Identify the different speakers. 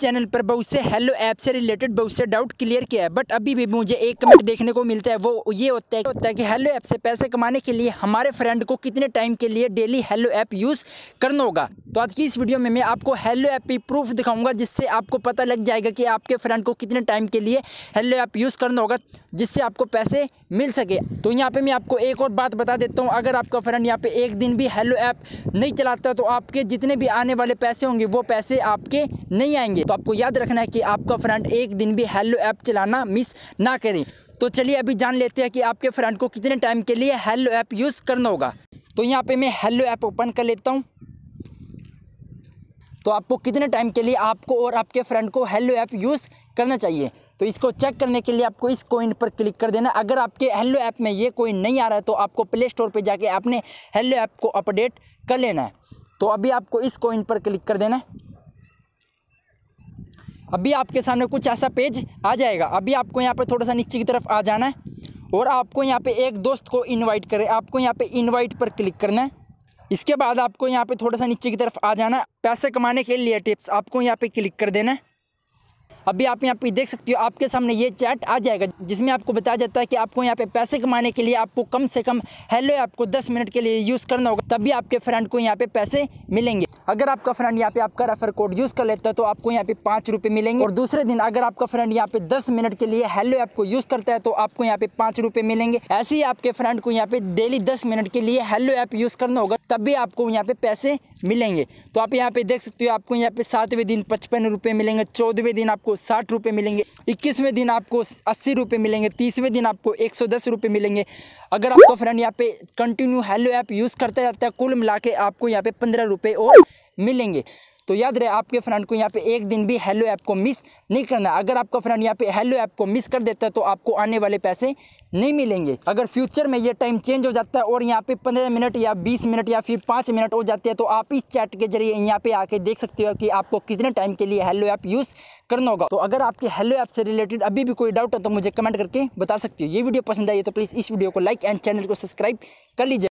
Speaker 1: channel पर बहुत से हेलो ऐप से रिलेटेड बहुत से डाउट क्लियर किया है बट अभी भी मुझे एक कमेंट देखने को मिलता है वो ये होता है होता है कि हेलो ऐप से पैसे कमाने के लिए हमारे फ्रेंड को कितने टाइम के लिए डेली हेलो ऐप यूज़ करना होगा तो आज की इस वीडियो में मैं आपको हेलो ऐप की प्रूफ दिखाऊंगा जिससे आपको पता लग जाएगा कि आपके फ्रेंड को कितने टाइम के लिए हेलो ऐप यूज़ करना होगा जिससे आपको पैसे मिल सके तो यहाँ पे मैं आपको एक और बात बता देता हूँ अगर आपका फ्रेंड यहाँ पे एक दिन भी हेलो ऐप नहीं चलाता तो आपके जितने भी आने वाले पैसे होंगे वो पैसे आपके नहीं आएंगे तो आपको याद रखना है कि आपका फ्रेंड एक दिन भी हेलो ऐप चलाना मिस ना करें तो चलिए अभी जान लेते हैं कि आपके फ्रेंड को कितने टाइम के लिए हेलो ऐप यूज़ करना होगा तो यहाँ पे मैं हेलो ऐप ओपन कर लेता हूँ तो आपको कितने टाइम के लिए आपको और आपके फ्रेंड को हेलो ऐप यूज़ करना चाहिए तो इसको चेक करने के लिए आपको इस कोइन पर क्लिक कर देना अगर आपके हेलो ऐप में ये कोइन नहीं आ रहा है तो आपको प्ले स्टोर पर जाके आपने हेलो ऐप को अपडेट कर लेना है तो अभी आपको इस कोइन पर क्लिक कर देना है अभी आपके सामने कुछ ऐसा पेज आ जाएगा अभी आपको यहाँ पर थोड़ा सा नीचे की तरफ आ जाना है और आपको यहाँ पे एक दोस्त को इनवाइट करें आपको यहाँ पे इनवाइट पर क्लिक करना है इसके बाद आपको यहाँ पे थोड़ा सा नीचे की तरफ आ जाना है पैसे कमाने के लिए टिप्स आपको यहाँ पे क्लिक कर देना है अभी आप यहाँ पे देख सकते हो आपके सामने ये चैट आ जाएगा जिसमें आपको बताया जाता है कि आपको यहाँ पे पैसे कमाने के लिए आपको कम से कम हेलो ऐप को मिनट के लिए यूज़ करना होगा तभी आपके फ्रेंड को यहाँ पर पैसे मिलेंगे अगर आपका फ्रेंड यहाँ पे आपका रेफर कोड यूज़ कर लेता है तो आपको यहाँ पे पाँच रुपये मिलेंगे और दूसरे दिन अगर आपका फ्रेंड यहाँ पे दस मिनट के लिए हेलो ऐप को यूज़ करता है तो आपको यहाँ पे पाँच रुपये मिलेंगे ऐसे ही आपके फ्रेंड को यहाँ पे डेली दस मिनट के लिए हेलो ऐप यूज़ करना होगा तब भी आपको यहाँ पे पैसे मिलेंगे तो आप यहाँ पे देख सकते हो आपको यहाँ पे सातवें दिन पचपन रुपये मिलेंगे चौदहवें दिन आपको साठ रुपये मिलेंगे इक्कीसवें दिन आपको अस्सी रुपये मिलेंगे तीसवें दिन आपको एक सौ दस रुपये मिलेंगे अगर आपका फ्रेंड यहाँ पे कंटिन्यू हेलो ऐप यूज़ करता जाता है कुल मिला के आपको यहाँ पे पंद्रह रुपये और मिलेंगे तो याद रहे आपके फ्रेंड को यहाँ पे एक दिन भी हेलो ऐप को मिस नहीं करना अगर आपका फ्रेंड यहाँ पे हेलो ऐप को मिस कर देता है तो आपको आने वाले पैसे नहीं मिलेंगे अगर फ्यूचर में ये टाइम चेंज हो जाता है और यहाँ पे पंद्रह मिनट या बीस मिनट या फिर पाँच मिनट हो जाते हैं तो आप इस चैट के जरिए यहाँ पे आके देख सकते हो कि आपको कितने टाइम के लिए हेलो ऐप यूज़ करना होगा तो अगर आपके हेलो ऐप से रिलेटेड अभी भी कोई डाउट है तो मुझे कमेंट करके बता सकती हो ये वीडियो पसंद आई तो प्लीज़ इस वीडियो को लाइक एंड चैनल को सब्सक्राइब कर लीजिए